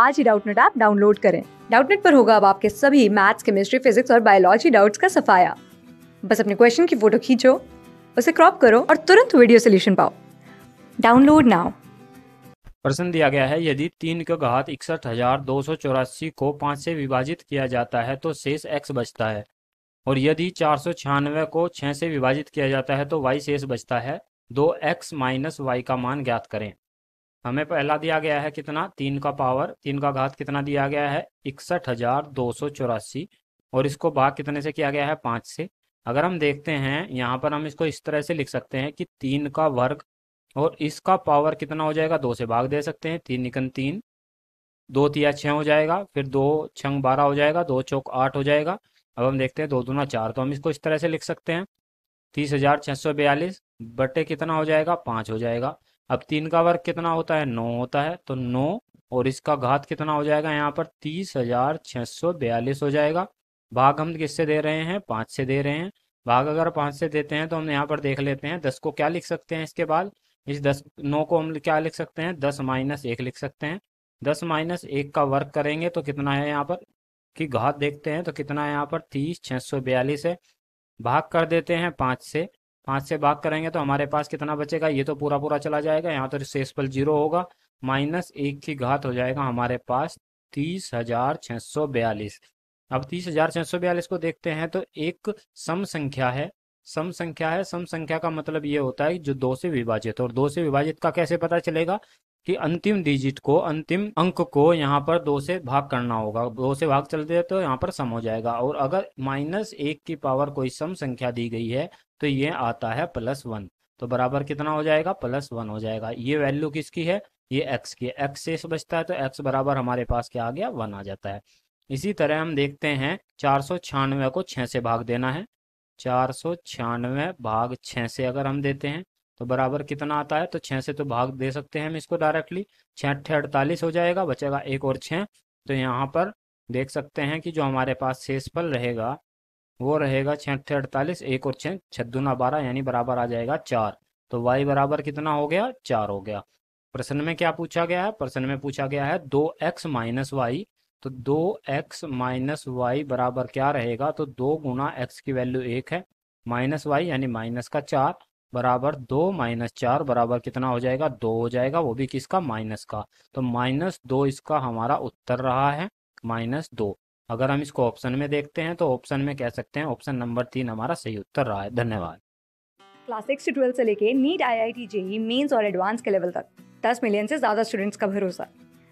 आज ही Doubtnut app download करें डाउटनेट पर होगा अब आपके सभी मैथ्स केमिस्ट्री फिजिक्स और बायोलॉजी डाउट्स का सफाया बस अपने क्वेश्चन की फोटो खींचो उसे क्रॉप करो और तुरंत वीडियो सोल्यूशन पाओ डाउनलोड नाउ प्रश्न दिया गया है यदि तीन का घात इकसठ हजार दो सौ चौरासी को पाँच से विभाजित किया जाता है तो शेष एक्स बचता है और यदि चार सौ छियानवे को छः से विभाजित किया जाता है तो वाई शेष बचता है दो एक्स माइनस वाई का मान ज्ञात करें हमें पहला दिया गया है कितना तीन का पावर तीन का घात कितना दिया गया है इकसठ हजार दो सौ चौरासी और इसको भाग कितने से किया गया है पाँच से अगर हम देखते हैं यहाँ पर हम इसको इस तरह से लिख सकते हैं कि तीन का वर्ग और इसका पावर कितना हो जाएगा दो से भाग दे सकते हैं तीन निकन तीन दो तिया छः हो जाएगा फिर दो छंग बारह हो जाएगा दो चौक आठ हो जाएगा अब हम देखते हैं दो दूना चार तो हम इसको इस तरह से लिख सकते हैं तीस हजार छः सौ बयालीस बटे कितना हो जाएगा पाँच हो जाएगा अब तीन का वर्ग कितना होता है नौ होता है तो नौ और इसका घात कितना हो जाएगा यहाँ पर तीस हजार छः सौ बयालीस हो जाएगा भाग हम किससे दे रहे हैं पाँच से दे रहे हैं भाग अगर पाँच से देते हैं तो हम यहाँ पर देख लेते हैं दस को क्या लिख सकते हैं इसके बाद इस दस नौ को हम क्या लिख सकते हैं दस माइनस एक लिख सकते हैं दस माइनस एक का वर्क करेंगे तो कितना है यहाँ पर कि घात देखते हैं तो कितना है यहाँ पर तीस छः सौ बयालीस है भाग कर देते हैं पाँच से पाँच से भाग करेंगे तो हमारे पास कितना बचेगा ये तो पूरा पूरा चला जाएगा यहाँ तो पल जीरो होगा माइनस एक की घात हो जाएगा हमारे पास तीस हजार छः सौ बयालीस अब तीस हजार छः सौ बयालीस को देखते हैं तो एक सम संख्या है सम संख्या है सम संख्या का मतलब ये होता है जो दो से विभाजित और दो से विभाजित का कैसे पता चलेगा कि अंतिम डिजिट को अंतिम अंक को यहाँ पर दो से भाग करना होगा दो से भाग चलते हैं तो यहाँ पर सम हो जाएगा और अगर माइनस एक की पावर कोई सम संख्या दी गई है तो ये आता है प्लस वन तो बराबर कितना हो जाएगा प्लस वन हो जाएगा ये वैल्यू किसकी है ये एक्स की एक्स से बचता है तो एक्स बराबर हमारे पास क्या आ गया वन आ जाता है इसी तरह हम देखते हैं चार को छः से भाग देना है चार सौ छियानवे भाग छः से अगर हम देते हैं तो बराबर कितना आता है तो छः से तो भाग दे सकते हैं हम इसको डायरेक्टली छः अट्ठे अड़तालीस हो जाएगा बचेगा एक और छः तो यहाँ पर देख सकते हैं कि जो हमारे पास शेषफल रहेगा वो रहेगा छः अट्ठे अड़तालीस एक और छः छदुना बारह यानी बराबर आ जाएगा चार तो वाई बराबर कितना हो गया चार हो गया प्रश्न में क्या पूछा गया है प्रश्न में पूछा गया है दो एक्स माइनस वाई तो दो एक्स माइनस वाई बराबर क्या रहेगा तो दो गुना एक्स की वैल्यू एक है माइनस वाई यानी माइनस का चार बराबर दो माइनस चार बराबर कितना हो जाएगा दो हो जाएगा वो भी किसका माइनस का तो माइनस दो इसका हमारा उत्तर रहा है माइनस दो अगर हम इसको ऑप्शन में देखते हैं तो ऑप्शन में कह सकते हैं ऑप्शन नंबर तीन हमारा सही उत्तर रहा है धन्यवाद क्लास सिक्स से ट्वेल्थ से लेके NEET I I T JEE mains और एडवांस के लेवल तक दस मिलियन से ज्यादा स्टूडेंट्स का भरोसा